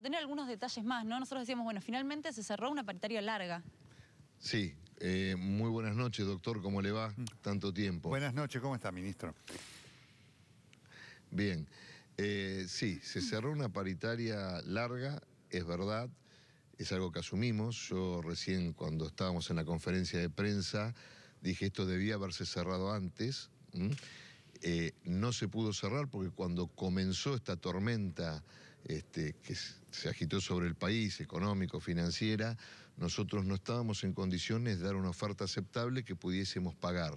Tener algunos detalles más, ¿no? Nosotros decíamos, bueno, finalmente se cerró una paritaria larga. Sí, eh, muy buenas noches, doctor, ¿cómo le va? Mm. Tanto tiempo. Buenas noches, ¿cómo está, ministro? Bien, eh, sí, se cerró una paritaria larga, es verdad, es algo que asumimos. Yo recién cuando estábamos en la conferencia de prensa dije esto debía haberse cerrado antes. Eh, no se pudo cerrar porque cuando comenzó esta tormenta este, que se agitó sobre el país, económico, financiera, nosotros no estábamos en condiciones de dar una oferta aceptable que pudiésemos pagar.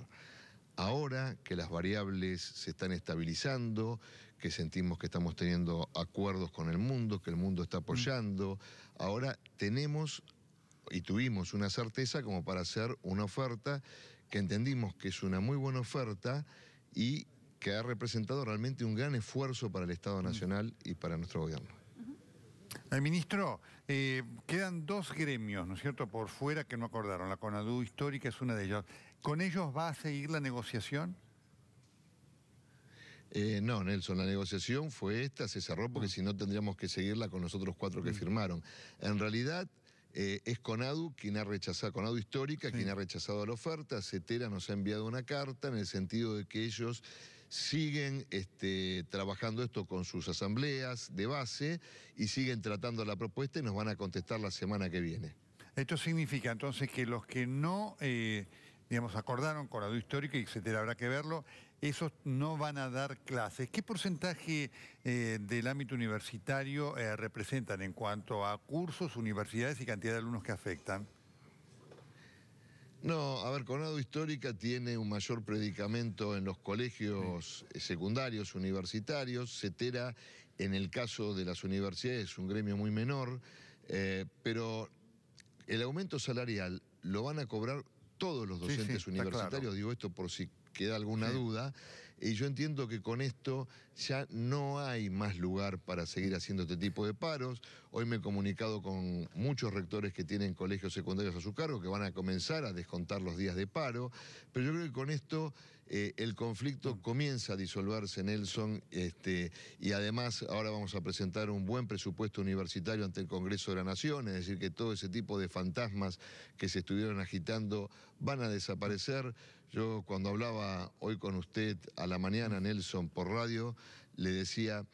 Ahora que las variables se están estabilizando, que sentimos que estamos teniendo acuerdos con el mundo, que el mundo está apoyando, ahora tenemos y tuvimos una certeza como para hacer una oferta que entendimos que es una muy buena oferta y que ha representado realmente un gran esfuerzo para el Estado Nacional y para nuestro gobierno. El ministro, eh, quedan dos gremios, ¿no es cierto?, por fuera que no acordaron. La CONADU histórica es una de ellas. ¿Con ellos va a seguir la negociación? Eh, no, Nelson, la negociación fue esta, se cerró porque mm. si no tendríamos que seguirla con los otros cuatro que mm. firmaron. En realidad, eh, es Conadu quien ha rechazado, Conadu Histórica, quien ha rechazado la oferta, CETERA nos ha enviado una carta en el sentido de que ellos siguen este, trabajando esto con sus asambleas de base y siguen tratando la propuesta y nos van a contestar la semana que viene. Esto significa entonces que los que no, eh, digamos, acordaron Corado Histórico, etcétera, habrá que verlo, esos no van a dar clases. ¿Qué porcentaje eh, del ámbito universitario eh, representan en cuanto a cursos, universidades y cantidad de alumnos que afectan? No, a ver, Conado Histórica tiene un mayor predicamento en los colegios eh, secundarios, universitarios, CETERA, en el caso de las universidades, es un gremio muy menor, eh, pero el aumento salarial lo van a cobrar todos los docentes universitarios, digo esto por si queda alguna duda. Y yo entiendo que con esto ya no hay más lugar para seguir haciendo este tipo de paros. Hoy me he comunicado con muchos rectores que tienen colegios secundarios a su cargo, que van a comenzar a descontar los días de paro. Pero yo creo que con esto eh, el conflicto mm. comienza a disolverse, Nelson, este, y además ahora vamos a presentar un buen presupuesto universitario ante el Congreso de la Nación, es decir, que todo ese tipo de fantasmas que se estuvieron agitando van a desaparecer. Yo cuando hablaba hoy con usted a la mañana, mm. Nelson, por radio, le decía,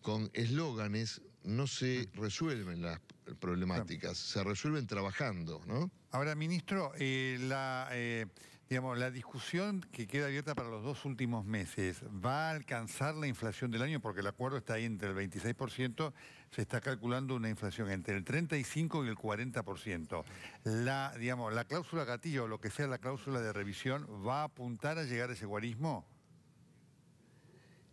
con eslóganes no se mm. resuelven las problemáticas, se resuelven trabajando, ¿no? Ahora, ministro, eh, la, eh, Digamos, la discusión que queda abierta para los dos últimos meses, ¿va a alcanzar la inflación del año? Porque el acuerdo está ahí entre el 26%, se está calculando una inflación entre el 35 y el 40%. La, digamos, la cláusula gatillo, o lo que sea la cláusula de revisión, ¿va a apuntar a llegar a ese guarismo?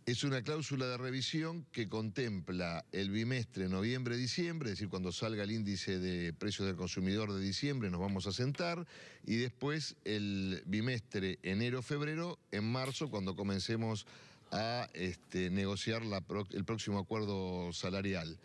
Es una cláusula de revisión que contempla el bimestre noviembre-diciembre, es decir, cuando salga el índice de precios del consumidor de diciembre nos vamos a sentar, y después el bimestre enero-febrero, en marzo, cuando comencemos a este, negociar el próximo acuerdo salarial.